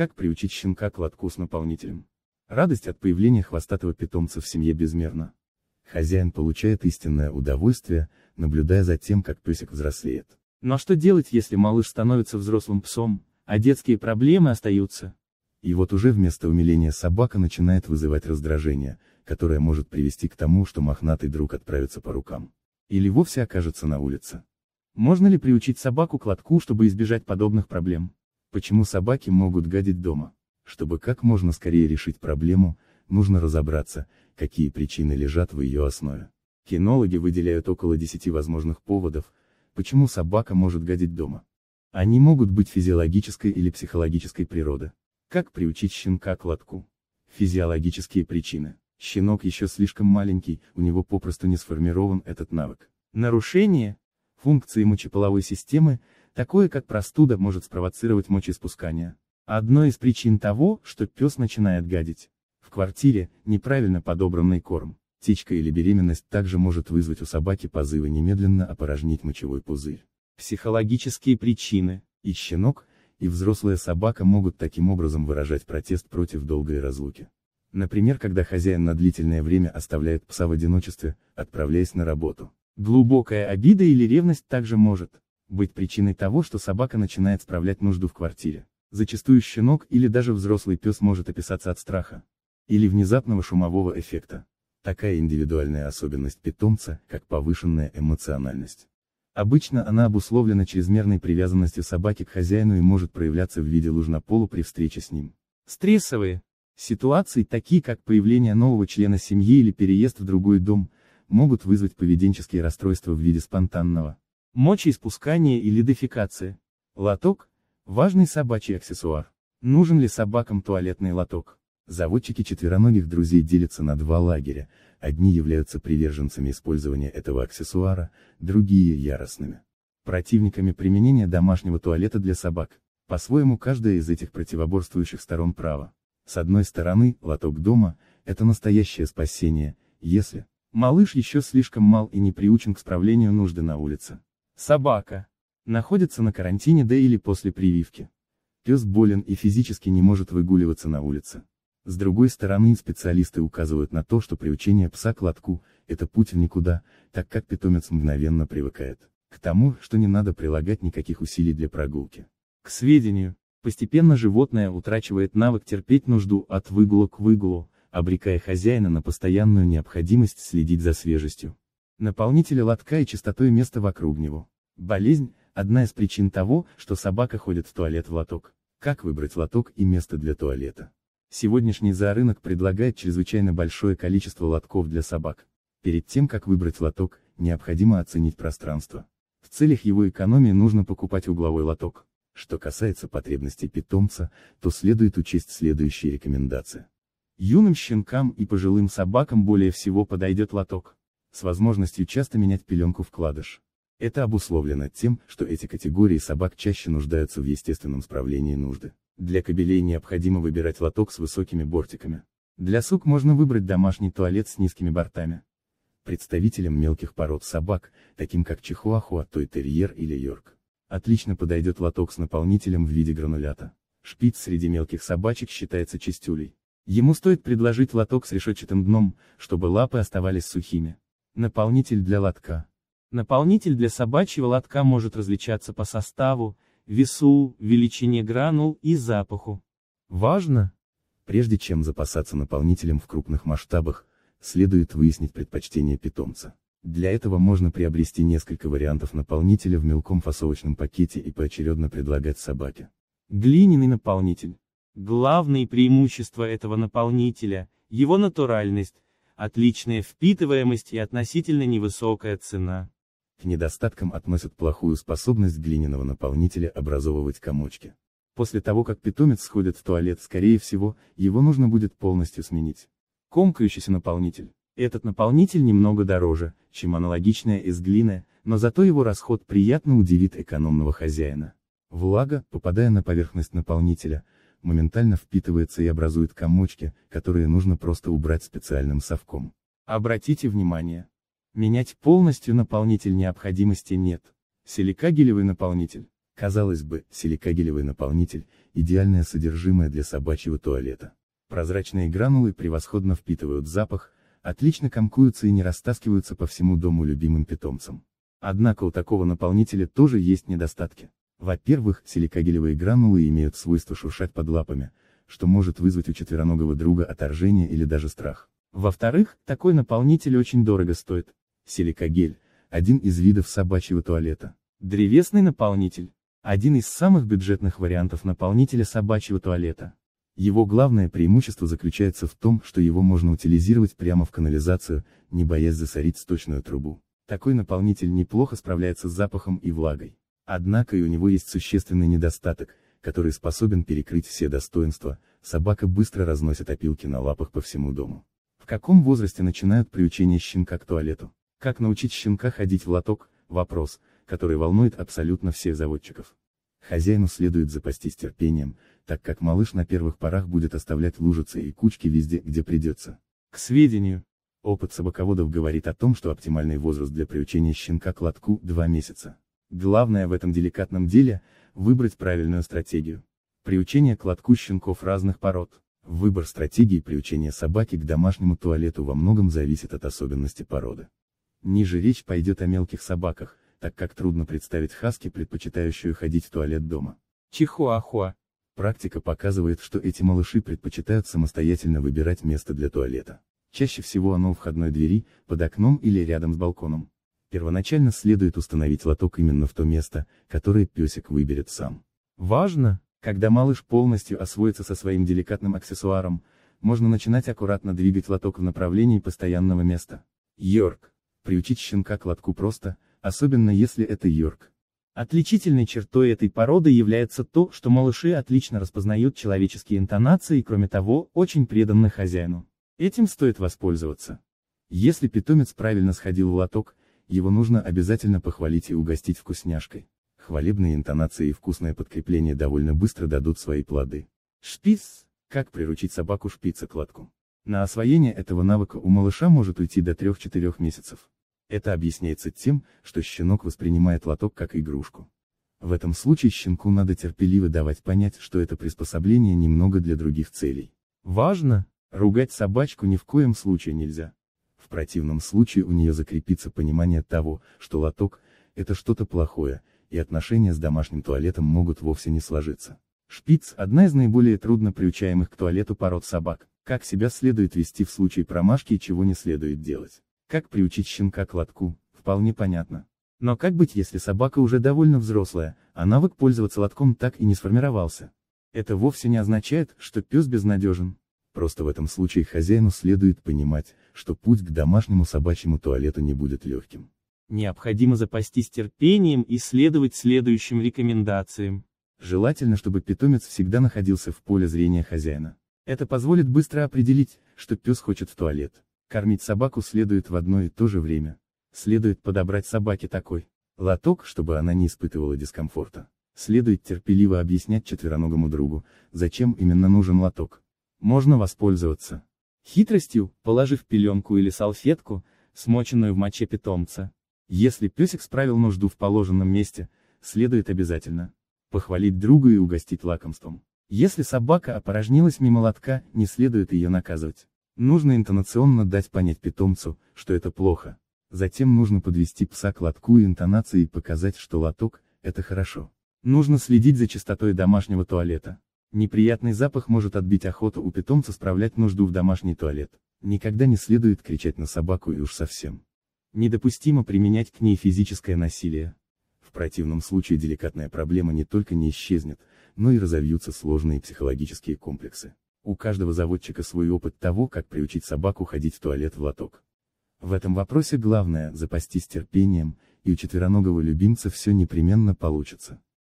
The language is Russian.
Как приучить щенка к лотку с наполнителем? Радость от появления хвостатого питомца в семье безмерна. Хозяин получает истинное удовольствие, наблюдая за тем, как песик взрослеет. Но что делать, если малыш становится взрослым псом, а детские проблемы остаются? И вот уже вместо умиления собака начинает вызывать раздражение, которое может привести к тому, что мохнатый друг отправится по рукам. Или вовсе окажется на улице. Можно ли приучить собаку к лотку, чтобы избежать подобных проблем? Почему собаки могут гадить дома? Чтобы как можно скорее решить проблему, нужно разобраться, какие причины лежат в ее основе. Кинологи выделяют около 10 возможных поводов, почему собака может гадить дома. Они могут быть физиологической или психологической природы. Как приучить щенка к лотку? Физиологические причины. Щенок еще слишком маленький, у него попросту не сформирован этот навык. Нарушение функции мочеполовой системы, Такое как простуда может спровоцировать мочеиспускание. Одно из причин того, что пес начинает гадить. В квартире, неправильно подобранный корм. Течка или беременность также может вызвать у собаки позывы немедленно опорожнить мочевой пузырь. Психологические причины. И щенок, и взрослая собака могут таким образом выражать протест против долгой разлуки. Например, когда хозяин на длительное время оставляет пса в одиночестве, отправляясь на работу. Глубокая обида или ревность также может быть причиной того, что собака начинает справлять нужду в квартире. Зачастую щенок или даже взрослый пес может описаться от страха. Или внезапного шумового эффекта. Такая индивидуальная особенность питомца, как повышенная эмоциональность. Обычно она обусловлена чрезмерной привязанностью собаки к хозяину и может проявляться в виде луж на при встрече с ним. Стрессовые ситуации, такие как появление нового члена семьи или переезд в другой дом, могут вызвать поведенческие расстройства в виде спонтанного, Мочеиспускание или дефекация. Лоток – важный собачий аксессуар. Нужен ли собакам туалетный лоток? Заводчики четвероногих друзей делятся на два лагеря, одни являются приверженцами использования этого аксессуара, другие – яростными. Противниками применения домашнего туалета для собак. По-своему каждая из этих противоборствующих сторон права. С одной стороны, лоток дома – это настоящее спасение, если малыш еще слишком мал и не приучен к справлению нужды на улице. Собака. Находится на карантине до или после прививки. Пес болен и физически не может выгуливаться на улице. С другой стороны, специалисты указывают на то, что приучение пса к лотку – это путь в никуда, так как питомец мгновенно привыкает к тому, что не надо прилагать никаких усилий для прогулки. К сведению, постепенно животное утрачивает навык терпеть нужду от выгула к выгулу, обрекая хозяина на постоянную необходимость следить за свежестью, наполнителя лотка и чистотой места вокруг него. Болезнь – одна из причин того, что собака ходит в туалет в лоток. Как выбрать лоток и место для туалета? Сегодняшний зоорынок предлагает чрезвычайно большое количество лотков для собак. Перед тем, как выбрать лоток, необходимо оценить пространство. В целях его экономии нужно покупать угловой лоток. Что касается потребностей питомца, то следует учесть следующие рекомендации. Юным щенкам и пожилым собакам более всего подойдет лоток. С возможностью часто менять пеленку вкладыш. Это обусловлено тем, что эти категории собак чаще нуждаются в естественном справлении нужды. Для кобелей необходимо выбирать лоток с высокими бортиками. Для сук можно выбрать домашний туалет с низкими бортами. Представителям мелких пород собак, таким как чихуахуа, той-терьер или йорк, отлично подойдет лоток с наполнителем в виде гранулята. Шпиц среди мелких собачек считается чистюлей. Ему стоит предложить лоток с решетчатым дном, чтобы лапы оставались сухими. Наполнитель для лотка. Наполнитель для собачьего лотка может различаться по составу, весу, величине гранул и запаху. Важно! Прежде чем запасаться наполнителем в крупных масштабах, следует выяснить предпочтение питомца. Для этого можно приобрести несколько вариантов наполнителя в мелком фасовочном пакете и поочередно предлагать собаке. Глиняный наполнитель. Главные преимущества этого наполнителя – его натуральность, отличная впитываемость и относительно невысокая цена. К недостаткам относят плохую способность глиняного наполнителя образовывать комочки. После того как питомец сходит в туалет, скорее всего, его нужно будет полностью сменить. Комкающийся наполнитель. Этот наполнитель немного дороже, чем аналогичная из глины, но зато его расход приятно удивит экономного хозяина. Влага, попадая на поверхность наполнителя, моментально впитывается и образует комочки, которые нужно просто убрать специальным совком. Обратите внимание, Менять полностью наполнитель необходимости нет. Силикагелевый наполнитель. Казалось бы, силикагелевый наполнитель – идеальное содержимое для собачьего туалета. Прозрачные гранулы превосходно впитывают запах, отлично комкуются и не растаскиваются по всему дому любимым питомцам. Однако у такого наполнителя тоже есть недостатки. Во-первых, силикагелевые гранулы имеют свойство шуршать под лапами, что может вызвать у четвероногого друга отторжение или даже страх. Во-вторых, такой наполнитель очень дорого стоит силикогель, один из видов собачьего туалета. Древесный наполнитель. Один из самых бюджетных вариантов наполнителя собачьего туалета. Его главное преимущество заключается в том, что его можно утилизировать прямо в канализацию, не боясь засорить сточную трубу. Такой наполнитель неплохо справляется с запахом и влагой. Однако и у него есть существенный недостаток, который способен перекрыть все достоинства, собака быстро разносит опилки на лапах по всему дому. В каком возрасте начинают приучение щенка к туалету? Как научить щенка ходить в лоток – вопрос, который волнует абсолютно всех заводчиков. Хозяину следует запастись терпением, так как малыш на первых порах будет оставлять лужицы и кучки везде, где придется. К сведению, опыт собаководов говорит о том, что оптимальный возраст для приучения щенка к лотку – 2 месяца. Главное в этом деликатном деле – выбрать правильную стратегию. Приучение к лотку щенков разных пород. Выбор стратегии приучения собаки к домашнему туалету во многом зависит от особенностей породы. Ниже речь пойдет о мелких собаках, так как трудно представить хаски, предпочитающую ходить в туалет дома. Чихуахуа. Практика показывает, что эти малыши предпочитают самостоятельно выбирать место для туалета. Чаще всего оно у входной двери, под окном или рядом с балконом. Первоначально следует установить лоток именно в то место, которое песик выберет сам. Важно, когда малыш полностью освоится со своим деликатным аксессуаром, можно начинать аккуратно двигать лоток в направлении постоянного места. Йорк. Приучить щенка к лотку просто, особенно если это Йорк. Отличительной чертой этой породы является то, что малыши отлично распознают человеческие интонации и кроме того, очень преданы хозяину. Этим стоит воспользоваться. Если питомец правильно сходил в лоток, его нужно обязательно похвалить и угостить вкусняшкой. Хвалебные интонации и вкусное подкрепление довольно быстро дадут свои плоды. Шпиц. Как приручить собаку шпица к лотку? На освоение этого навыка у малыша может уйти до 3-4 месяцев. Это объясняется тем, что щенок воспринимает лоток как игрушку. В этом случае щенку надо терпеливо давать понять, что это приспособление немного для других целей. Важно! Ругать собачку ни в коем случае нельзя. В противном случае у нее закрепится понимание того, что лоток – это что-то плохое, и отношения с домашним туалетом могут вовсе не сложиться. Шпиц – одна из наиболее трудно приучаемых к туалету пород собак. Как себя следует вести в случае промашки и чего не следует делать. Как приучить щенка к лотку, вполне понятно. Но как быть, если собака уже довольно взрослая, а навык пользоваться лотком так и не сформировался? Это вовсе не означает, что пес безнадежен. Просто в этом случае хозяину следует понимать, что путь к домашнему собачьему туалету не будет легким. Необходимо запастись терпением и следовать следующим рекомендациям. Желательно, чтобы питомец всегда находился в поле зрения хозяина. Это позволит быстро определить, что пес хочет в туалет. Кормить собаку следует в одно и то же время. Следует подобрать собаке такой лоток, чтобы она не испытывала дискомфорта. Следует терпеливо объяснять четвероногому другу, зачем именно нужен лоток. Можно воспользоваться хитростью, положив пеленку или салфетку, смоченную в моче питомца. Если песик справил нужду в положенном месте, следует обязательно похвалить друга и угостить лакомством. Если собака опорожнилась мимо лотка, не следует ее наказывать. Нужно интонационно дать понять питомцу, что это плохо. Затем нужно подвести пса к лотку и интонацией показать, что лоток – это хорошо. Нужно следить за чистотой домашнего туалета. Неприятный запах может отбить охоту у питомца справлять нужду в домашний туалет. Никогда не следует кричать на собаку и уж совсем. Недопустимо применять к ней физическое насилие. В противном случае деликатная проблема не только не исчезнет, но ну и разовьются сложные психологические комплексы. У каждого заводчика свой опыт того, как приучить собаку ходить в туалет в лоток. В этом вопросе главное – запастись терпением, и у четвероногого любимца все непременно получится.